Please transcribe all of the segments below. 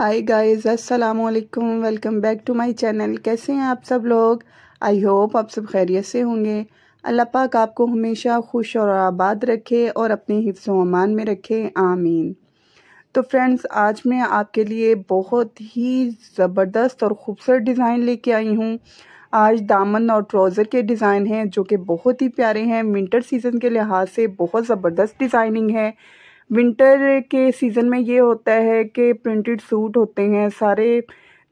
हाय guys अस्सलाम वालेकुम welcome back to my channel कैसे हैं आप सब लोग आई होप आप सब खैरियत से होंगे अल्लाह पाक आपको हमेशा खुश और आबाद रखे और अपने हिफ्स अमान में रखे आमीन तो फ्रेंड्स आज मैं आपके लिए बहुत ही ज़बरदस्त और ख़ूबसूरत डिज़ाइन लेके आई हूँ आज दामन और ट्राउज़र के डिज़ाइन हैं जो कि बहुत ही प्यारे हैं विंटर सीज़न के लिहाज से बहुत ज़बरदस्त डिज़ाइनिंग है विंटर के सीज़न में ये होता है कि प्रिंटेड सूट होते हैं सारे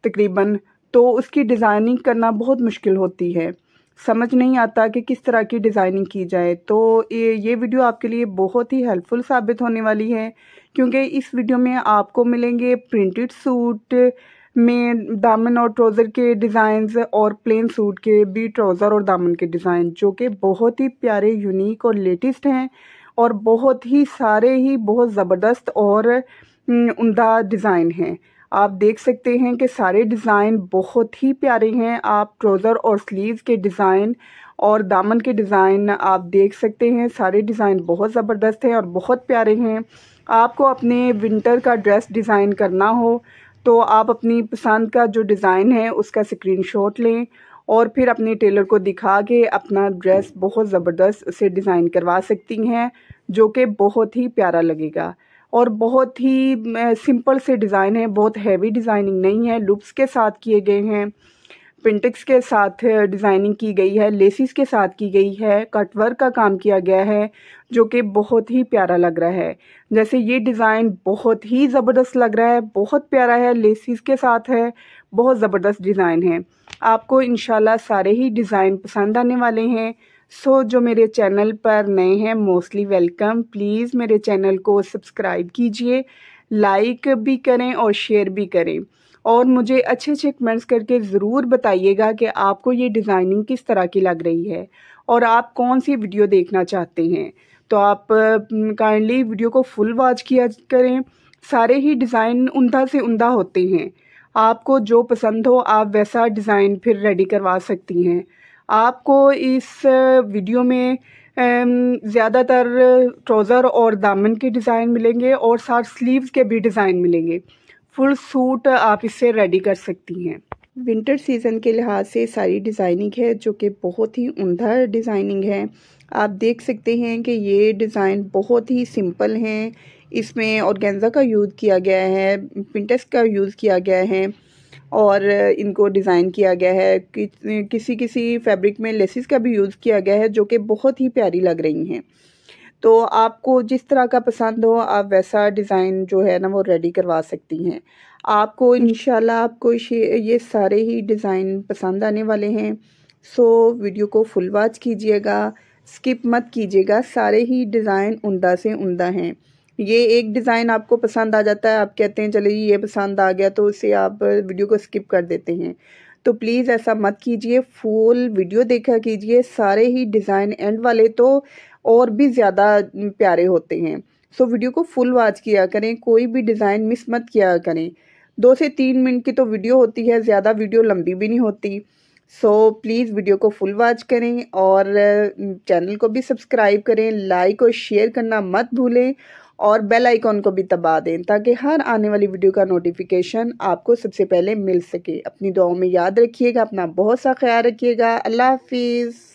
तकरीबन तो उसकी डिज़ाइनिंग करना बहुत मुश्किल होती है समझ नहीं आता कि किस तरह की डिज़ाइनिंग की जाए तो ये ये वीडियो आपके लिए बहुत ही हेल्पफुल साबित होने वाली है क्योंकि इस वीडियो में आपको मिलेंगे प्रिंटेड सूट में दामन और ट्रोज़र के डिज़ाइन और प्लेन सूट के भी ट्रोज़र और दामन के डिज़ाइन जो कि बहुत ही प्यारे यूनिक और लेटेस्ट हैं और बहुत ही सारे ही बहुत ज़बरदस्त और हम्म, उमदा डिज़ाइन हैं आप देख सकते हैं कि सारे डिज़ाइन बहुत ही प्यारे हैं आप ट्रोज़र और स्लीव के डिज़ाइन और दामन के डिज़ाइन आप देख सकते हैं सारे डिज़ाइन बहुत ज़बरदस्त हैं और बहुत प्यारे हैं आपको अपने विंटर का ड्रेस डिज़ाइन करना हो तो आप अपनी पसंद का जो डिज़ाइन है उसका स्क्रीनशॉट लें और फिर अपने टेलर को दिखा के अपना ड्रेस बहुत ज़बरदस्त से डिज़ाइन करवा सकती हैं जो कि बहुत ही प्यारा लगेगा और बहुत ही सिंपल से डिज़ाइन है बहुत हैवी डिज़ाइनिंग नहीं है लुप्स के साथ किए गए हैं पिंटिक्स के साथ डिज़ाइनिंग की गई है लेसिस के साथ की गई है कटवर्क का काम किया गया है जो कि बहुत ही प्यारा लग रहा है जैसे ये डिज़ाइन बहुत ही ज़बरदस्त लग रहा है बहुत प्यारा है लेसिस के साथ है बहुत ज़बरदस्त डिज़ाइन है आपको इन सारे ही डिज़ाइन पसंद आने वाले हैं सो so, जो मेरे चैनल पर नए हैं मोस्टली वेलकम प्लीज़ मेरे चैनल को सब्सक्राइब कीजिए लाइक भी करें और शेयर भी करें और मुझे अच्छे अच्छे कमेंट्स करके ज़रूर बताइएगा कि आपको ये डिज़ाइनिंग किस तरह की लग रही है और आप कौन सी वीडियो देखना चाहते हैं तो आप काइंडली वीडियो को फुल वॉच किया करें सारे ही डिज़ाइन उमदा से उमदा होते हैं आपको जो पसंद हो आप वैसा डिज़ाइन फिर रेडी करवा सकती हैं आपको इस वीडियो में ज़्यादातर ट्रोज़र और दामन के डिज़ाइन मिलेंगे और साथ स्लीव्स के भी डिज़ाइन मिलेंगे फुल सूट आप इससे रेडी कर सकती हैं विंटर सीज़न के लिहाज से सारी डिज़ाइनिंग है जो कि बहुत ही उमदा डिज़ाइनिंग है आप देख सकते हैं कि ये डिज़ाइन बहुत ही सिंपल हैं इसमें ऑर्गेन्जा का यूज़ किया गया है पिंटेस्ट का यूज़ किया गया है और इनको डिज़ाइन किया गया है कि, किसी किसी फैब्रिक में लेसिस का भी यूज़ किया गया है जो कि बहुत ही प्यारी लग रही हैं तो आपको जिस तरह का पसंद हो आप वैसा डिज़ाइन जो है ना वो रेडी करवा सकती हैं आपको इन आपको ये सारे ही डिज़ाइन पसंद आने वाले हैं सो वीडियो को फुल वॉच कीजिएगा स्किप मत कीजिएगा सारे ही डिज़ाइन उमदा से उमदा हैं ये एक डिज़ाइन आपको पसंद आ जाता है आप कहते हैं चले ये पसंद आ गया तो उसे आप वीडियो को स्किप कर देते हैं तो प्लीज़ ऐसा मत कीजिए फुल वीडियो देखा कीजिए सारे ही डिज़ाइन एंड वाले तो और भी ज़्यादा प्यारे होते हैं सो वीडियो को फुल वॉच किया करें कोई भी डिज़ाइन मिस मत किया करें दो से तीन मिनट की तो वीडियो होती है ज़्यादा वीडियो लंबी भी नहीं होती सो प्लीज़ वीडियो को फुल वॉच करें और चैनल को भी सब्सक्राइब करें लाइक और शेयर करना मत भूलें और बेल आइकॉन को भी दबा दें ताकि हर आने वाली वीडियो का नोटिफिकेशन आपको सबसे पहले मिल सके अपनी दुआओं में याद रखिएगा अपना बहुत सा ख्याल रखिएगा अल्लाह हाफिज़